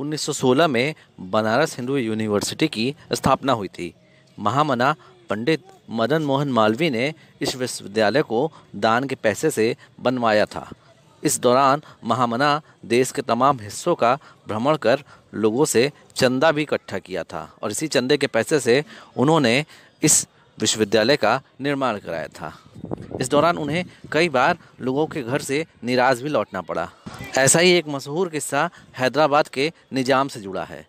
1916 में बनारस हिंदू यूनिवर्सिटी की स्थापना हुई थी महामना पंडित मदन मोहन मालवीय ने इस विश्वविद्यालय को दान के पैसे से बनवाया था इस दौरान महामना देश के तमाम हिस्सों का भ्रमण कर लोगों से चंदा भी इकट्ठा किया था और इसी चंदे के पैसे से उन्होंने इस विश्वविद्यालय का निर्माण कराया था इस दौरान उन्हें कई बार लोगों के घर से निराश भी लौटना पड़ा ऐसा ही एक मशहूर किस्सा हैदराबाद के निजाम से जुड़ा है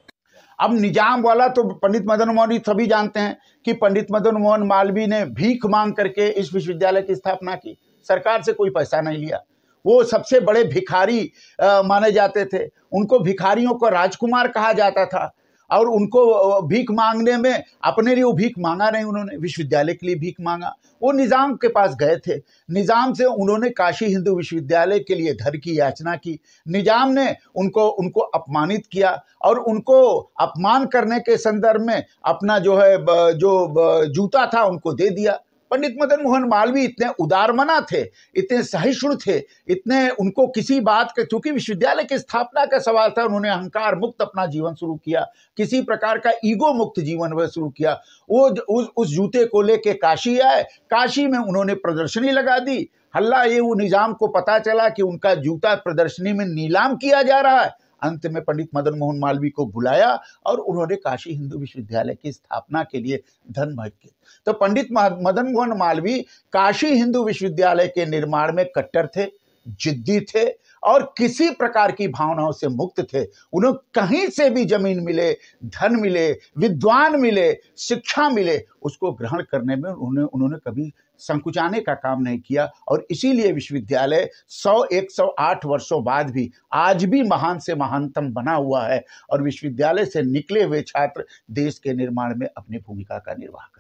अब निजाम वाला तो पंडित मदन मोहन सभी जानते हैं कि पंडित मदन मोहन मालवीय ने भीख मांग करके इस विश्वविद्यालय की स्थापना की सरकार से कोई पैसा नहीं लिया वो सबसे बड़े भिखारी आ, माने जाते थे उनको भिखारियों को राजकुमार कहा जाता था और उनको भीख मांगने में अपने लिए वो भीख मांगा नहीं उन्होंने विश्वविद्यालय के लिए भीख मांगा वो निज़ाम के पास गए थे निज़ाम से उन्होंने काशी हिंदू विश्वविद्यालय के लिए धर की याचना की निज़ाम ने उनको उनको अपमानित किया और उनको अपमान करने के संदर्भ में अपना जो है जो जूता था उनको दे दिया पंडित मदन मोहन मालवीय इतने उदार मना थे इतने सहिष्णु थे इतने उनको किसी बात के क्योंकि विश्वविद्यालय की स्थापना का सवाल था उन्होंने अहंकार मुक्त अपना जीवन शुरू किया किसी प्रकार का ईगो मुक्त जीवन वह शुरू किया वो उस, उस जूते को लेके काशी आए काशी में उन्होंने प्रदर्शनी लगा दी हल्ला ये वो निज़ाम को पता चला कि उनका जूता प्रदर्शनी में नीलाम किया जा रहा है अंत में पंडित मदन मोहन मालवीय को बुलाया और उन्होंने काशी हिंदू विश्वविद्यालय की स्थापना के लिए धन भटके तो पंडित मदन मोहन मालवीय काशी हिंदू विश्वविद्यालय के निर्माण में कट्टर थे जिद्दी थे और किसी प्रकार की भावनाओं से मुक्त थे उन्हें कहीं से भी जमीन मिले धन मिले विद्वान मिले शिक्षा मिले उसको ग्रहण करने में उन्होंने उन्होंने कभी संकुचाने का काम नहीं किया और इसीलिए विश्वविद्यालय 100 108 वर्षों बाद भी आज भी महान से महानतम बना हुआ है और विश्वविद्यालय से निकले हुए छात्र देश के निर्माण में अपनी भूमिका का निर्वाह